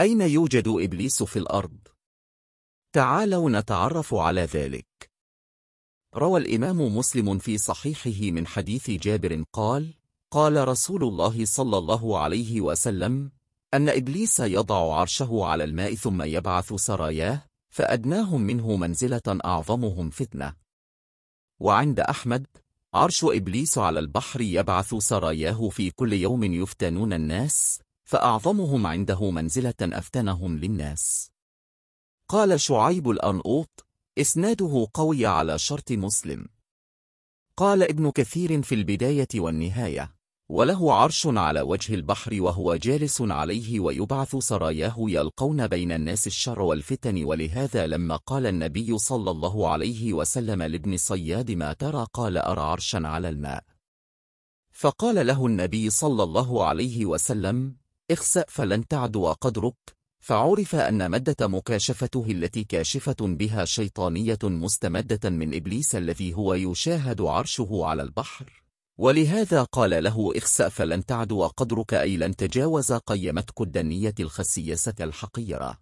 أين يوجد إبليس في الأرض؟ تعالوا نتعرف على ذلك روى الإمام مسلم في صحيحه من حديث جابر قال قال رسول الله صلى الله عليه وسلم أن إبليس يضع عرشه على الماء ثم يبعث سراياه فأدناهم منه منزلة أعظمهم فتنة وعند أحمد عرش إبليس على البحر يبعث سراياه في كل يوم يفتنون الناس فأعظمهم عنده منزلة أفتنهم للناس قال شعيب الأنقوط إسناده قوي على شرط مسلم قال ابن كثير في البداية والنهاية وله عرش على وجه البحر وهو جالس عليه ويبعث سراياه يلقون بين الناس الشر والفتن ولهذا لما قال النبي صلى الله عليه وسلم لابن صياد ما ترى قال أرى عرشا على الماء فقال له النبي صلى الله عليه وسلم اخسأ فلن تعدو قدرك فعرف أن مادة مكاشفته التي كاشفة بها شيطانية مستمدة من إبليس الذي هو يشاهد عرشه على البحر ولهذا قال له اخسأ فلن تعدو قدرك أي لن تجاوز قيمتك الدنية الخسيسة الحقيرة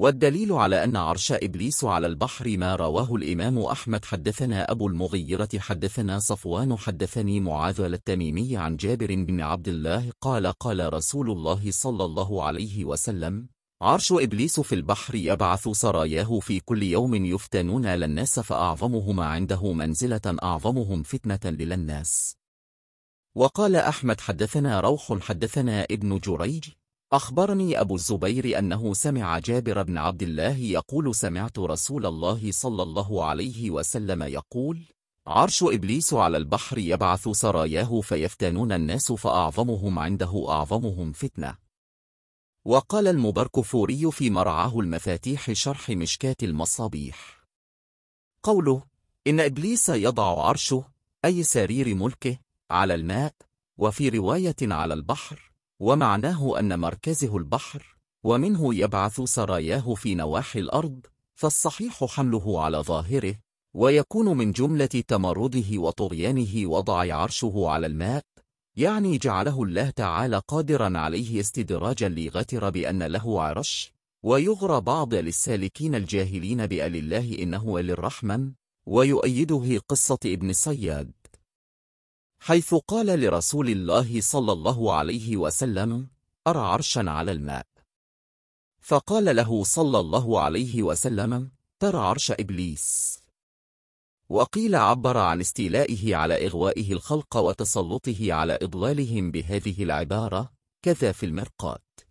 والدليل على أن عرش إبليس على البحر ما رواه الإمام أحمد حدثنا أبو المغيرة حدثنا صفوان حدثني معاذ التميمي عن جابر بن عبد الله قال قال رسول الله صلى الله عليه وسلم عرش إبليس في البحر يبعث سراياه في كل يوم يفتنون للناس فأعظمهما عنده منزلة أعظمهم فتنة للناس وقال أحمد حدثنا روح حدثنا ابن جريج أخبرني أبو الزبير أنه سمع جابر بن عبد الله يقول سمعت رسول الله صلى الله عليه وسلم يقول عرش إبليس على البحر يبعث سراياه فيفتنون الناس فأعظمهم عنده أعظمهم فتنة وقال فوري في مرعاه المفاتيح شرح مشكات المصابيح قوله إن إبليس يضع عرشه أي سرير ملكه على الماء وفي رواية على البحر ومعناه أن مركزه البحر ومنه يبعث سراياه في نواحي الأرض فالصحيح حمله على ظاهره ويكون من جملة تمرده وطغيانه وضع عرشه على الماء يعني جعله الله تعالى قادرا عليه استدراجا ليغتر بأن له عرش ويغرى بعض للسالكين الجاهلين بأل الله إنه للرحمن ويؤيده قصة ابن صياد حيث قال لرسول الله صلى الله عليه وسلم أرى عرشا على الماء فقال له صلى الله عليه وسلم ترى عرش إبليس وقيل عبر عن استيلائه على إغوائه الخلق وتسلطه على إضلالهم بهذه العبارة كذا في المرقات